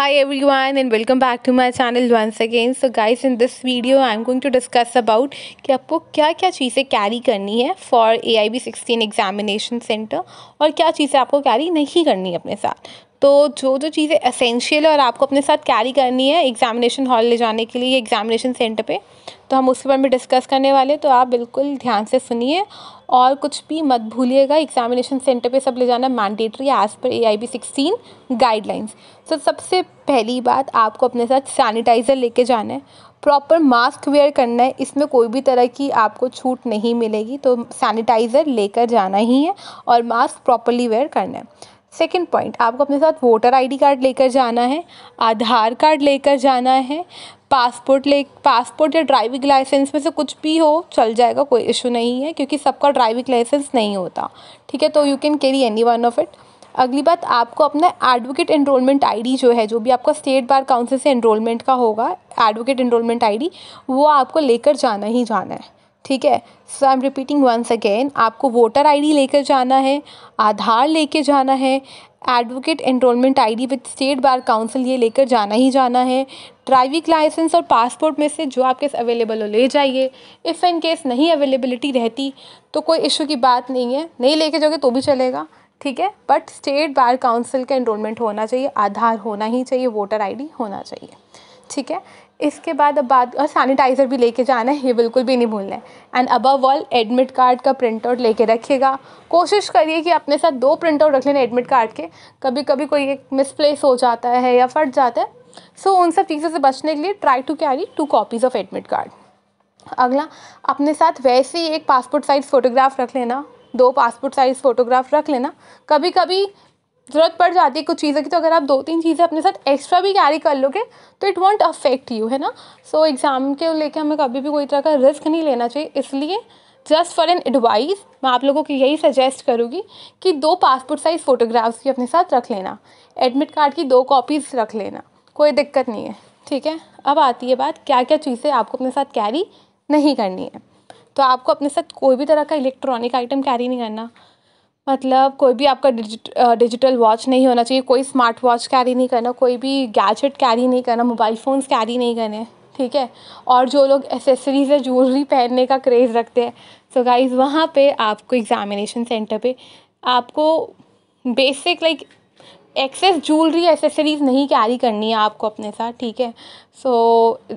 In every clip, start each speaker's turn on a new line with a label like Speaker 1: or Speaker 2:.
Speaker 1: hi everyone and welcome back to my channel once again so guys in this video i'm going to discuss about कि आपको क्या क्या चीज़ें carry करनी है for A I B sixteen examination centre और क्या चीज़ें आपको कैरी नहीं करनी अपने साथ तो जो जो चीज़ें असेंशियल है और आपको अपने साथ कैरी करनी है एग्जामिनेशन हॉल ले जाने के लिए एग्जामिनेशन सेंटर पर तो हम उसके बारे में डिस्कस करने वाले तो आप बिल्कुल ध्यान से सुनिए और कुछ भी मत भूलिएगा एग्जामिनेशन सेंटर पे सब ले जाना mandatory as per A I B sixteen guidelines तो सबसे पहली बात आपको अपने साथ सैनिटाइज़र लेके जाना है प्रॉपर मास्क वेयर करना है इसमें कोई भी तरह की आपको छूट नहीं मिलेगी तो सैनिटाइज़र लेकर जाना ही है और मास्क प्रॉपरली वेयर करना है सेकेंड पॉइंट आपको अपने साथ वोटर आईडी कार्ड लेकर जाना है आधार कार्ड लेकर जाना है पासपोर्ट ले पासपोर्ट या ड्राइविंग लाइसेंस में से कुछ भी हो चल जाएगा कोई इशू नहीं है क्योंकि सबका ड्राइविंग लाइसेंस नहीं होता ठीक है तो you can carry any one of it अगली बात आपको अपना एडवोकेट इनरोलमेंट आईडी जो है जो भी आपका स्टेट बार काउंसिल से इनरोलमेंट का होगा एडवोकेट इनरोलमेंट आईडी वो आपको लेकर जाना ही जाना है ठीक है so I am repeating once again आपको वोटर आईडी लेकर जाना है आधार लेकर जाना है advocate enrolment ID with state bar council ये लेकर जाना ही जाना है ड्राइविंग लाइसेंस और पासपोर्ट में से जो आपके अवेलेबल हो ले जाइए इफ़ इन केस नहीं अवेलेबिलिटी रहती तो कोई इशू की बात नहीं है नहीं लेके जाओगे तो भी चलेगा ठीक है बट स्टेट बार काउंसिल का एनरोलमेंट होना चाहिए आधार होना ही चाहिए वोटर आई होना चाहिए ठीक है इसके बाद अब बात और सैनिटाइज़र भी लेके जाना है ये बिल्कुल भी नहीं भूलना है and above all admit card का प्रिंट आउट लेके रखिएगा कोशिश करिए कि अपने साथ दो प्रिंट आउट रख लेना एडमिट कार्ड के कभी कभी कोई एक मिसप्लेस हो जाता है या फट जाता है सो so, उन सब चीज़ों से बचने के लिए try to carry two copies of admit card अगला अपने साथ वैसे ही एक पासपोर्ट साइज़ फ़ोटोग्राफ रख लेना दो पासपोर्ट साइज़ फ़ोटोग्राफ रख लेना कभी कभी ज़रूरत पड़ जाती है कुछ चीज़ों की तो अगर आप दो तीन चीज़ें अपने साथ एक्स्ट्रा भी कैरी कर लोगे तो इट वॉन्ट अफेक्ट यू है ना सो so, एग्ज़ाम के लेके हमें कभी भी कोई तरह का रिस्क नहीं लेना चाहिए इसलिए जस्ट फॉर एन एडवाइस मैं आप लोगों को यही सजेस्ट करूँगी कि दो पासपोर्ट साइज़ फ़ोटोग्राफ्स भी अपने साथ रख लेना एडमिट कार्ड की दो कॉपीज़ रख लेना कोई दिक्कत नहीं है ठीक है अब आती है बात क्या क्या चीज़ें आपको अपने साथ कैरी नहीं करनी है तो आपको अपने साथ कोई भी तरह का इलेक्ट्रॉनिक आइटम कैरी नहीं करना मतलब कोई भी आपका डिजिटल वॉच नहीं होना चाहिए कोई स्मार्ट वॉच कैरी नहीं करना कोई भी गैजेट कैरी नहीं करना मोबाइल फ़ोन्स कैरी नहीं करने ठीक है और जो लोग एसेसरीज़ या ज्वेलरी पहनने का क्रेज़ रखते हैं सो गाइज वहाँ पे आपको एग्ज़ामिनेशन सेंटर पे आपको basic like excess jewellery accessories नहीं कैरी करनी है आपको अपने साथ ठीक है so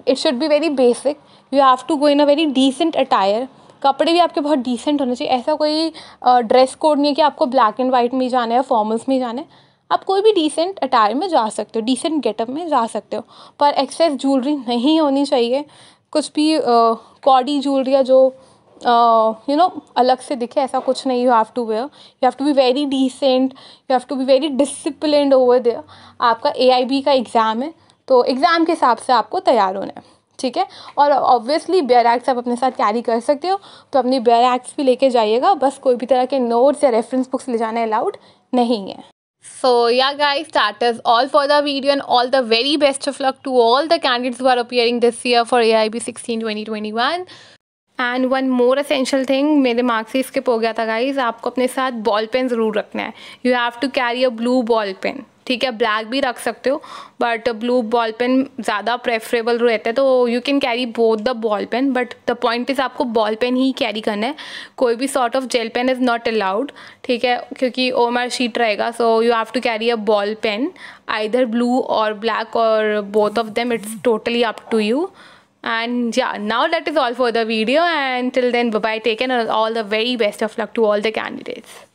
Speaker 1: it should be very basic you have to go in a very decent attire कपड़े भी आपके बहुत डिसेंट होने चाहिए ऐसा कोई ड्रेस कोड नहीं है कि आपको ब्लैक एंड वाइट में जाना है फॉर्मल्स में जाना है आप कोई भी डिसेंट अटायर में जा सकते हो डिसेंट गेटअप में जा सकते हो पर एक्सेस ज्वेलरी नहीं होनी चाहिए कुछ भी कॉडी ज्वेलरी जो यू नो अलग से दिखे ऐसा कुछ नहीं you have to wear you have to be very decent you have to be very discipline over there आपका ए का एग्ज़ाम है तो एग्ज़ाम के हिसाब से आपको तैयार होना है ठीक है और ऑब्वियसली बेयर एग्स आप अपने साथ कैरी कर सकते हो तो अपनी बेयर एग्स भी लेके जाइएगा बस कोई भी तरह के नोट्स या रेफरेंस बुक्स ले जाना अलाउड नहीं है so yeah guys start is all for the video and all the very best of luck to all the candidates who are appearing this year for A I B sixteen twenty twenty one and one more essential thing मेरे marks से skip हो गया था guys आपको अपने साथ ball pen ज़रूर रखना है you have to carry a blue ball pen ठीक है ब्लैक भी रख सकते हो बट ब्लू बॉल पेन ज़्यादा प्रेफरेबल रहता है तो you can carry both the ball pen but the point is आपको बॉल पेन ही कैरी करना है कोई भी sort of gel pen is not allowed ठीक है क्योंकि ओ एम आर शीट रहेगा so you have to carry a ball pen either blue और ब्लैक और both of them it's totally up to you and yeah now that is all for the video and till then bye bye take care and all the very best of luck to all the candidates